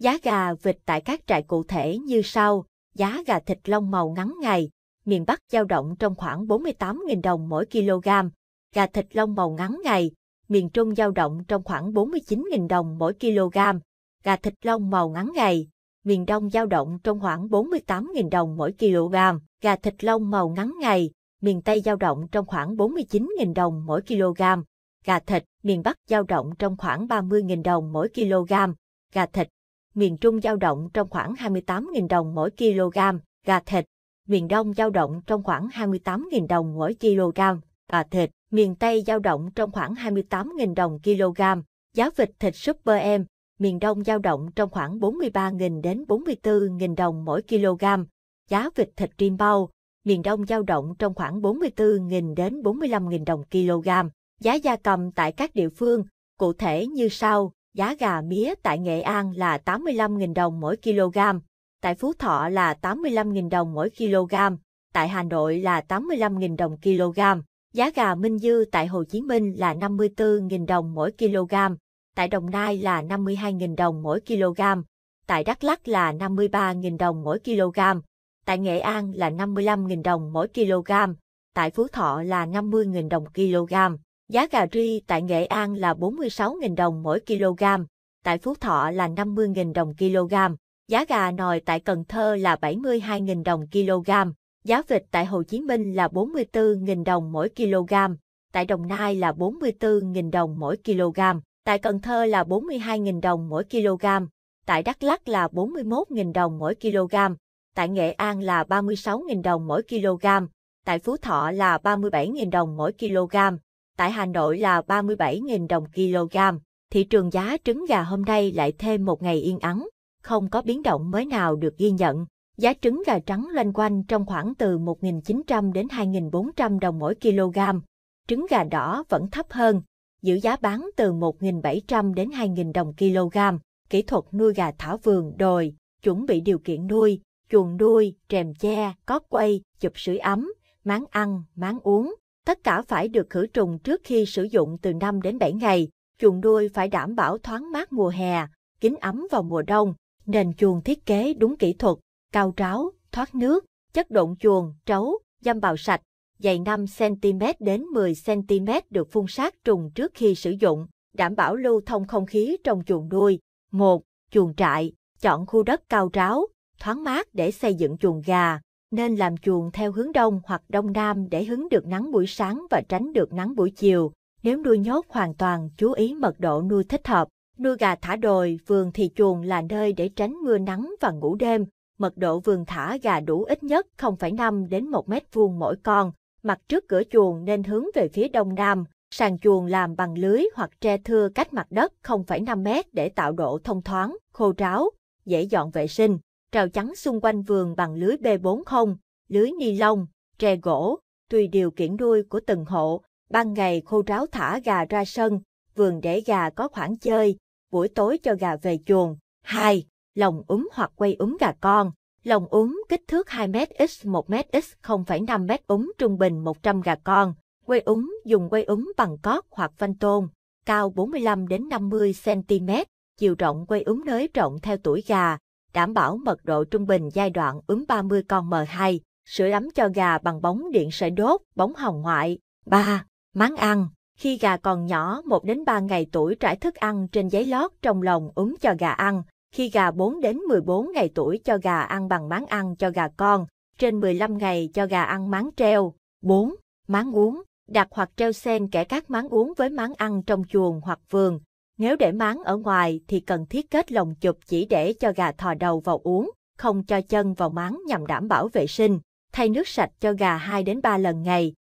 Giá gà vịt tại các trại cụ thể như sau, giá gà thịt lông màu ngắn ngày, miền Bắc giao động trong khoảng 48.000 đồng mỗi kg, gà thịt lông màu ngắn ngày, miền Trung giao động trong khoảng 49.000 đồng mỗi kg, gà thịt lông màu ngắn ngày, miền Đông giao động trong khoảng 48.000 đồng mỗi kg, gà thịt lông màu ngắn ngày, miền Tây giao động trong khoảng 49.000 đồng mỗi kg, gà thịt miền Bắc giao động trong khoảng 30.000 đồng mỗi kg, gà thịt miền Trung giao động trong khoảng 28.000 đồng mỗi kg, gà thịt, miền Đông giao động trong khoảng 28.000 đồng mỗi kg, gà thịt, miền Tây giao động trong khoảng 28.000 đồng kg, giá vịt thịt Super em, miền Đông giao động trong khoảng 43.000 đến 44.000 đồng mỗi kg, giá vịt thịt rim bao, miền Đông giao động trong khoảng 44.000 đến 45.000 đồng kg. Giá gia cầm tại các địa phương, cụ thể như sau. Giá gà mía tại Nghệ An là 85.000 đồng mỗi kg, tại Phú Thọ là 85.000 đồng mỗi kg, tại Hà Nội là 85.000 đồng kg. Giá gà Minh Dư tại Hồ Chí Minh là 54.000 đồng mỗi kg, tại Đồng Nai là 52.000 đồng mỗi kg, tại Đắk Lắk là 53.000 đồng mỗi kg, tại Nghệ An là 55.000 đồng mỗi kg, tại Phú Thọ là 50.000 đồng kg. Giá gà ri tại Nghệ An là 46.000 đồng mỗi kg, tại Phú Thọ là 50.000 đồng kg, giá gà nồi tại Cần Thơ là 72.000 đồng kg, giá vịt tại Hồ Chí Minh là 44.000 đồng mỗi kg, tại Đồng Nai là 44.000 đồng mỗi kg, tại Cần Thơ là 42.000 đồng mỗi kg, tại Đắk lắc là 41.000 đồng mỗi kg, tại Nghệ An là 36.000 đồng mỗi kg, tại Phú Thọ là 37.000 đồng mỗi kg tại Hà Nội là 37.000 đồng kg. Thị trường giá trứng gà hôm nay lại thêm một ngày yên ắng, không có biến động mới nào được ghi nhận. Giá trứng gà trắng loanh quanh trong khoảng từ 1.900 đến 2.400 đồng mỗi kg. Trứng gà đỏ vẫn thấp hơn, giữ giá bán từ 1.700 đến 2.000 đồng kg. Kỹ thuật nuôi gà thả vườn đồi, chuẩn bị điều kiện nuôi, chuồng nuôi, rèm che, cóp quay, chụp sưởi ấm, máng ăn, máng uống. Tất cả phải được khử trùng trước khi sử dụng từ 5 đến 7 ngày. Chuồng nuôi phải đảm bảo thoáng mát mùa hè, kín ấm vào mùa đông. Nền chuồng thiết kế đúng kỹ thuật, cao tráo, thoát nước, chất độn chuồng, trấu, dăm bào sạch, dày 5cm đến 10cm được phun sát trùng trước khi sử dụng, đảm bảo lưu thông không khí trong chuồng nuôi. 1. Chuồng trại, chọn khu đất cao tráo, thoáng mát để xây dựng chuồng gà, nên làm chuồng theo hướng đông hoặc đông nam để hứng được nắng buổi sáng và tránh được nắng buổi chiều. Nếu nuôi nhốt hoàn toàn, chú ý mật độ nuôi thích hợp. Nuôi gà thả đồi, vườn thì chuồng là nơi để tránh mưa nắng và ngủ đêm. Mật độ vườn thả gà đủ ít nhất 0,5 đến 1 mét vuông mỗi con. Mặt trước cửa chuồng nên hướng về phía đông nam. Sàn chuồng làm bằng lưới hoặc tre thưa cách mặt đất 0,5 mét để tạo độ thông thoáng, khô ráo, dễ dọn vệ sinh trào chắn xung quanh vườn bằng lưới B40, lưới ni lông, tre gỗ, tùy điều kiện nuôi của từng hộ, ban ngày khô ráo thả gà ra sân, vườn để gà có khoảng chơi, buổi tối cho gà về chuồng. 2. Lồng úm hoặc quay úm gà con. Lồng úm kích thước 2m x 1m x 0,5m úm trung bình 100 gà con. Quay úm dùng quay úm bằng cót hoặc vanh tôn, cao 45 đến 50 cm, chiều rộng quay úm nới rộng theo tuổi gà, đảm bảo mật độ trung bình giai đoạn ướm 30 con M2, sữa ấm cho gà bằng bóng điện sợi đốt, bóng hồng ngoại. 3. Máng ăn Khi gà còn nhỏ 1 đến 3 ngày tuổi trải thức ăn trên giấy lót trong lồng úng cho gà ăn. Khi gà 4 đến 14 ngày tuổi cho gà ăn bằng máng ăn cho gà con, trên 15 ngày cho gà ăn máng treo. 4. Máng uống Đặt hoặc treo sen kẻ các máng uống với máng ăn trong chuồng hoặc vườn, nếu để máng ở ngoài thì cần thiết kết lồng chụp chỉ để cho gà thò đầu vào uống, không cho chân vào máng nhằm đảm bảo vệ sinh. Thay nước sạch cho gà 2 đến 3 lần ngày,